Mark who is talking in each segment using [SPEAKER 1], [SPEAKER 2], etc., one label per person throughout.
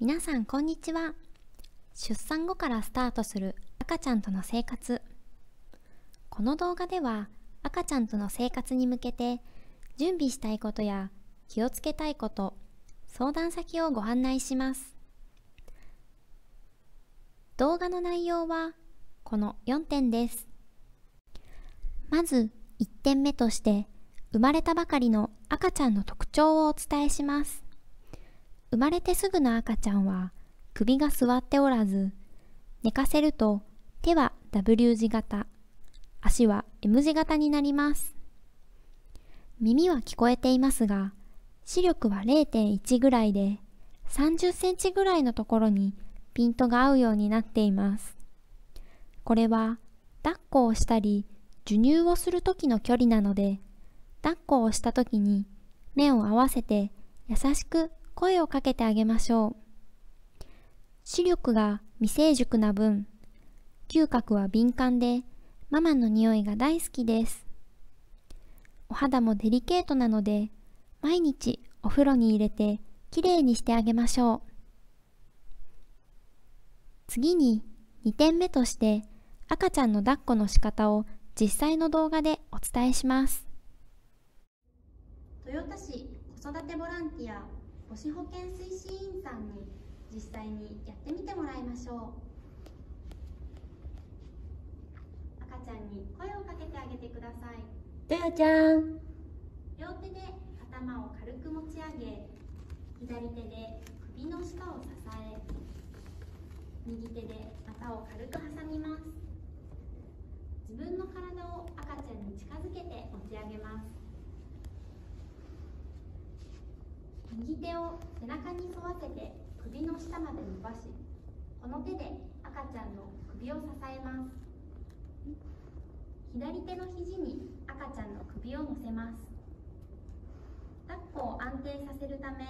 [SPEAKER 1] 皆さんこんにちは出産後からスタートする赤ちゃんとの生活この動画では赤ちゃんとの生活に向けて準備したいことや気をつけたいこと相談先をご案内します動画の内容はこの4点ですまず1点目として生まれたばかりの赤ちゃんの特徴をお伝えします生まれてすぐの赤ちゃんは首が座っておらず寝かせると手は W 字型足は M 字型になります耳は聞こえていますが視力は0.1ぐらいで30センチぐらいのところにピントが合うようになっていますこれは抱っこをしたり授乳をする時の距離なので抱っこをした時に目を合わせて優しく声をかけてあげましょう。視力が未成熟な分、嗅覚は敏感で、ママの匂いが大好きです。お肌もデリケートなので、毎日お風呂に入れて、きれいにしてあげましょう。次に、2点目として、赤ちゃんの抱っこの仕方を実際の動画でお伝えします。豊田市子育てボランティア母子保健推進員さんに実際にやってみてもらいましょう赤ちゃんに声をかけてあげてくださいとよちゃん両手で頭を軽く持ち上げ左手で首の下を支え右手で股を軽く挟みます自分の体を赤ちゃんに近づけて持ち上げます右手を背中に沿わせて首の下まで伸ばしこの手で赤ちゃんの首を支えます左手の肘に赤ちゃんの首を乗せます抱っこを安定させるため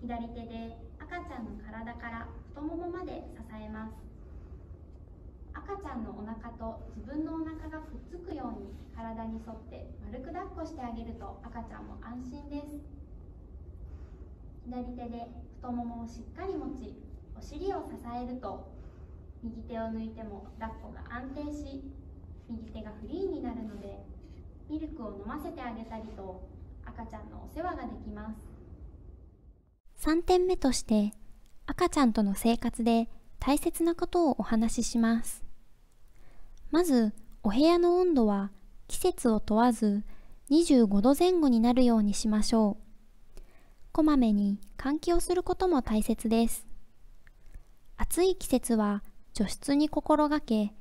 [SPEAKER 1] 左手で赤ちゃんの体から太ももまで支えます赤ちゃんのお腹と自分のお腹がくっつくように体に沿って丸く抱っこしてあげると赤ちゃんも安心です左手で太ももをしっかり持ちお尻を支えると右手を抜いても抱っこが安定し右手がフリーになるのでミルクを飲ませてあげたりと赤ちゃんのお世話ができます3点目として赤ちゃんとの生活で大切なことをお話ししますまずお部屋の温度は季節を問わず25度前後になるようにしましょうこまめに換気をすることも大切です。暑い季節は除湿に心がけ、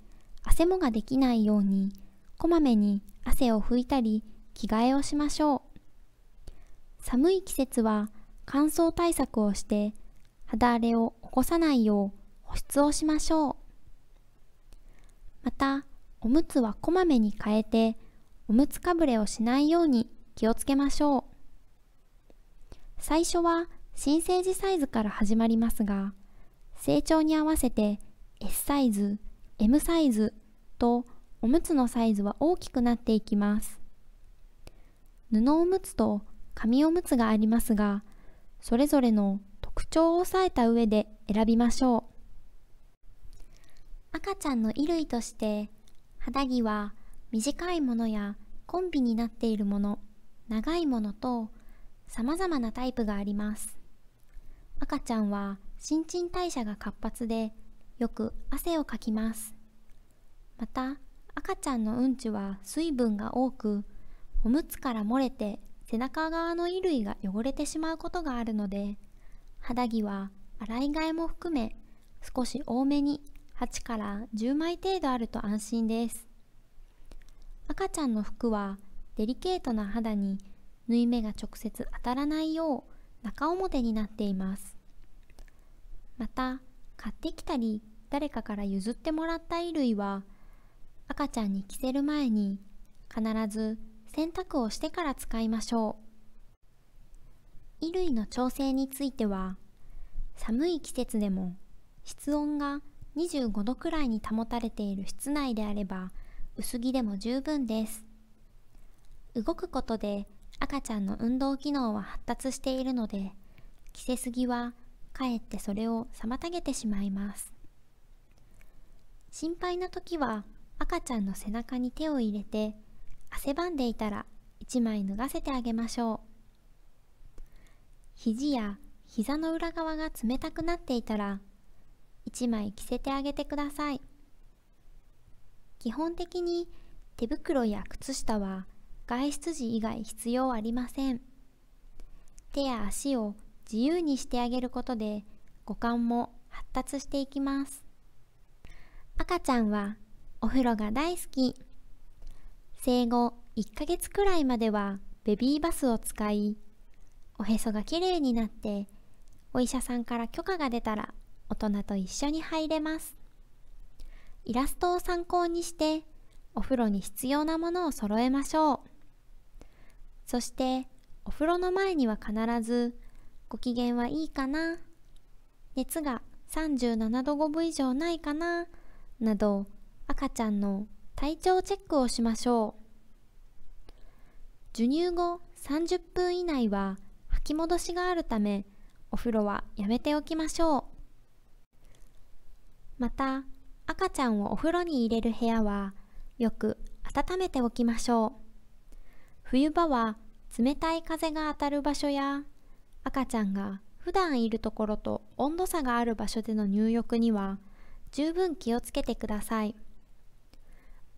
[SPEAKER 1] 汗もができないように、こまめに汗を拭いたり、着替えをしましょう。寒い季節は乾燥対策をして、肌荒れを起こさないよう保湿をしましょう。また、おむつはこまめに変えて、おむつかぶれをしないように気をつけましょう。最初は新生児サイズから始まりますが成長に合わせて S サイズ M サイズとおむつのサイズは大きくなっていきます布おむつと紙おむつがありますがそれぞれの特徴を抑えた上で選びましょう赤ちゃんの衣類として肌着は短いものやコンビになっているもの長いものと様々なタイプがあります赤ちゃんは新陳代謝が活発でよく汗をかきますまた赤ちゃんのうんちは水分が多くおむつから漏れて背中側の衣類が汚れてしまうことがあるので肌着は洗い替えも含め少し多めに8から10枚程度あると安心です赤ちゃんの服はデリケートな肌に縫い目が直接当たらないよう中表になっていますまた買ってきたり誰かから譲ってもらった衣類は赤ちゃんに着せる前に必ず洗濯をしてから使いましょう衣類の調整については寒い季節でも室温が25度くらいに保たれている室内であれば薄着でも十分です動くことで赤ちゃんの運動機能は発達しているので着せすぎはかえってそれを妨げてしまいます心配な時は赤ちゃんの背中に手を入れて汗ばんでいたら1枚脱がせてあげましょう肘や膝の裏側が冷たくなっていたら1枚着せてあげてください基本的に手袋や靴下は外出時以外必要ありません手や足を自由にしてあげることで五感も発達していきます赤ちゃんはお風呂が大好き生後1ヶ月くらいまではベビーバスを使いおへそがきれいになってお医者さんから許可が出たら大人と一緒に入れますイラストを参考にしてお風呂に必要なものを揃えましょうそしてお風呂の前には必ずご機嫌はいいかな熱が37度5分以上ないかななど赤ちゃんの体調チェックをしましょう授乳後30分以内は吐き戻しがあるためお風呂はやめておきましょうまた赤ちゃんをお風呂に入れる部屋はよく温めておきましょう冬場は冷たい風が当たる場所や赤ちゃんが普段いるところと温度差がある場所での入浴には十分気をつけてください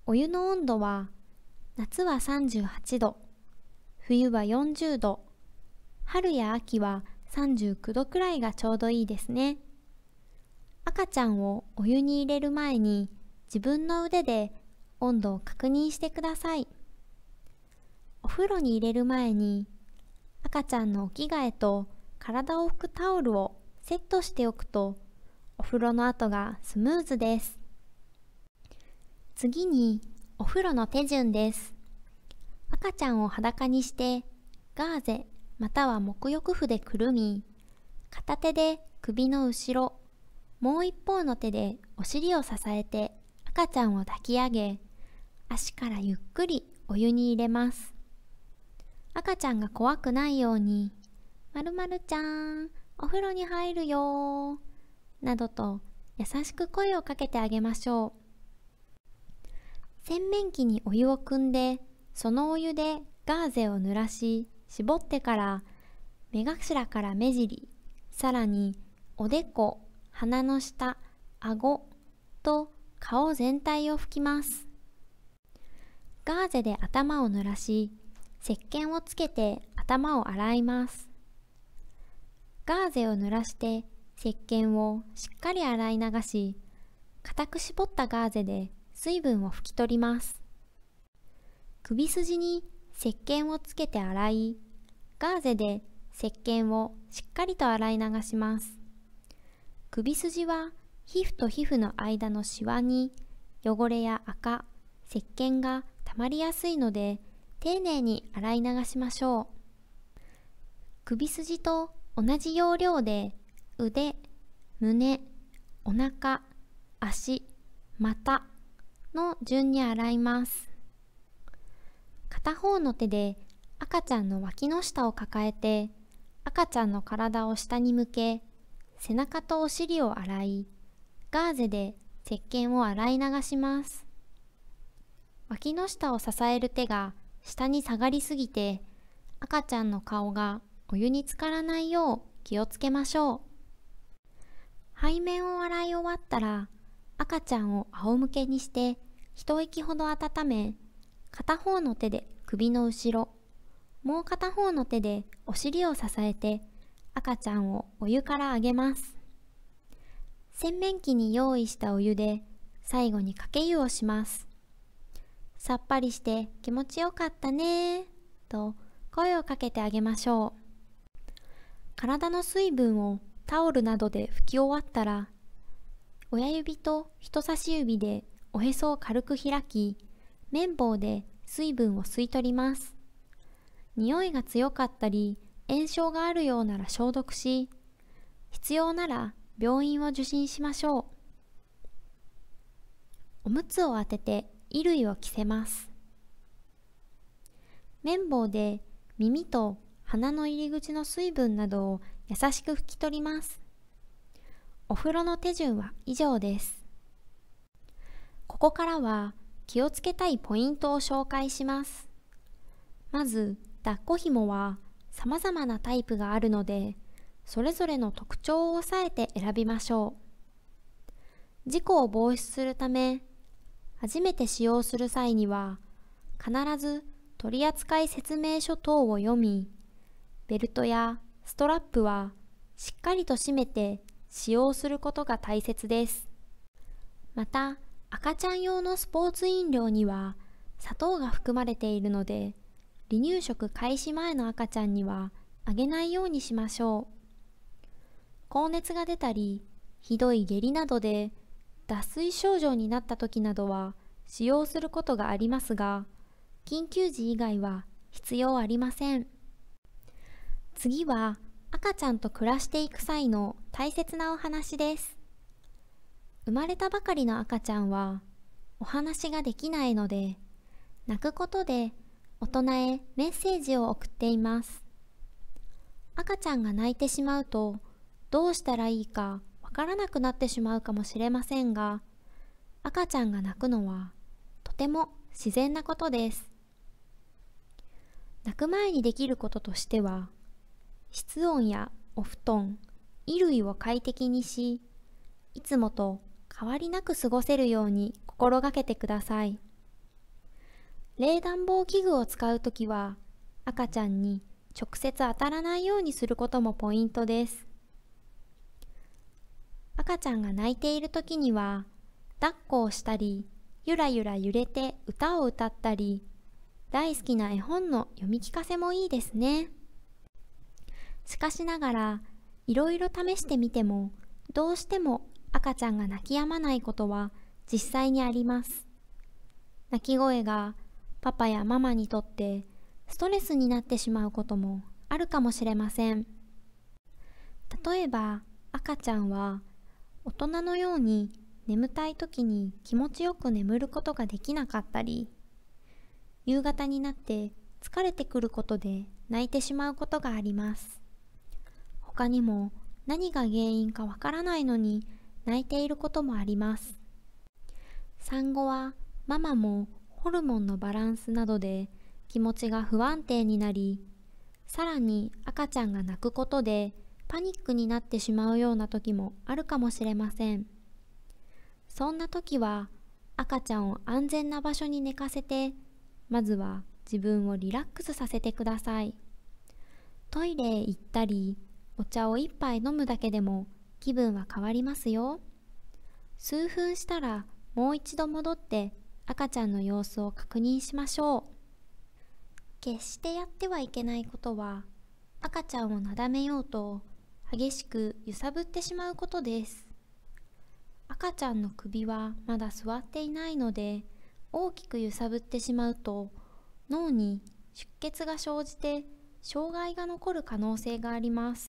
[SPEAKER 1] お湯の温度は夏は38度冬は40度春や秋は39度くらいがちょうどいいですね赤ちゃんをお湯に入れる前に自分の腕で温度を確認してください。お風呂に入れる前に赤ちゃんのお着替えと体を拭くタオルをセットしておくとお風呂の後がスムーズです次にお風呂の手順です赤ちゃんを裸にしてガーゼまたは沐浴布でくるみ片手で首の後ろもう一方の手でお尻を支えて赤ちゃんを抱き上げ足からゆっくりお湯に入れます赤ちゃんが怖くないように「まるまるちゃんお風呂に入るよ」などと優しく声をかけてあげましょう洗面器にお湯を汲んでそのお湯でガーゼを濡らし絞ってから目頭から目尻さらにおでこ鼻の下顎と顔全体を拭きますガーゼで頭を濡らし石鹸をつけて頭を洗いますガーゼを濡らして石鹸をしっかり洗い流し固く絞ったガーゼで水分を拭き取ります首筋に石鹸をつけて洗いガーゼで石鹸をしっかりと洗い流します首筋は皮膚と皮膚の間のシワに汚れや赤石鹸がたまりやすいので丁寧に洗い流しましょう首筋と同じ要領で腕胸お腹足股の順に洗います片方の手で赤ちゃんの脇の下を抱えて赤ちゃんの体を下に向け背中とお尻を洗いガーゼで石鹸を洗い流します脇の下を支える手が下に下がりすぎて赤ちゃんの顔がお湯に浸からないよう気をつけましょう背面を洗い終わったら赤ちゃんを仰向けにして一息ほど温め片方の手で首の後ろもう片方の手でお尻を支えて赤ちゃんをお湯からあげます洗面器に用意したお湯で最後にかけ湯をしますさっぱりして気持ちよかったねと声をかけてあげましょう体の水分をタオルなどで拭き終わったら親指と人差し指でおへそを軽く開き綿棒で水分を吸い取ります匂いが強かったり炎症があるようなら消毒し必要なら病院を受診しましょうおむつを当てて衣類を着せます綿棒で耳と鼻の入り口の水分などを優しく拭き取りますお風呂の手順は以上ですここからは気をつけたいポイントを紹介しますまず抱っこひもは様々なタイプがあるのでそれぞれの特徴を抑えて選びましょう事故を防止するため初めて使用する際には、必ず取扱説明書等を読み、ベルトやストラップはしっかりと締めて使用することが大切です。また、赤ちゃん用のスポーツ飲料には砂糖が含まれているので、離乳食開始前の赤ちゃんにはあげないようにしましょう。高熱が出たり、ひどい下痢などで脱水症状になった時などは使用することがありますが緊急時以外は必要ありません次は赤ちゃんと暮らしていく際の大切なお話です生まれたばかりの赤ちゃんはお話ができないので泣くことで大人へメッセージを送っています赤ちゃんが泣いてしまうとどうしたらいいかからなくなってしまうかもしれませんが赤ちゃんが泣くのはとても自然なことです泣く前にできることとしては室温やお布団衣類を快適にしいつもと変わりなく過ごせるように心がけてください冷暖房器具を使うときは赤ちゃんに直接当たらないようにすることもポイントです赤ちゃんが泣いている時には抱っこをしたりゆらゆら揺れて歌を歌ったり大好きな絵本の読み聞かせもいいですねしかしながらいろいろ試してみてもどうしても赤ちゃんが泣き止まないことは実際にあります泣き声がパパやママにとってストレスになってしまうこともあるかもしれません例えば赤ちゃんは大人のように眠たい時に気持ちよく眠ることができなかったり夕方になって疲れてくることで泣いてしまうことがあります他にも何が原因かわからないのに泣いていることもあります産後はママもホルモンのバランスなどで気持ちが不安定になりさらに赤ちゃんが泣くことでパニックになってしまうような時もあるかもしれませんそんな時は赤ちゃんを安全な場所に寝かせてまずは自分をリラックスさせてくださいトイレへ行ったりお茶を一杯飲むだけでも気分は変わりますよ数分したらもう一度戻って赤ちゃんの様子を確認しましょう決してやってはいけないことは赤ちゃんをなだめようと激しく揺さぶってしまうことです赤ちゃんの首はまだ座っていないので大きく揺さぶってしまうと脳に出血が生じて障害が残る可能性があります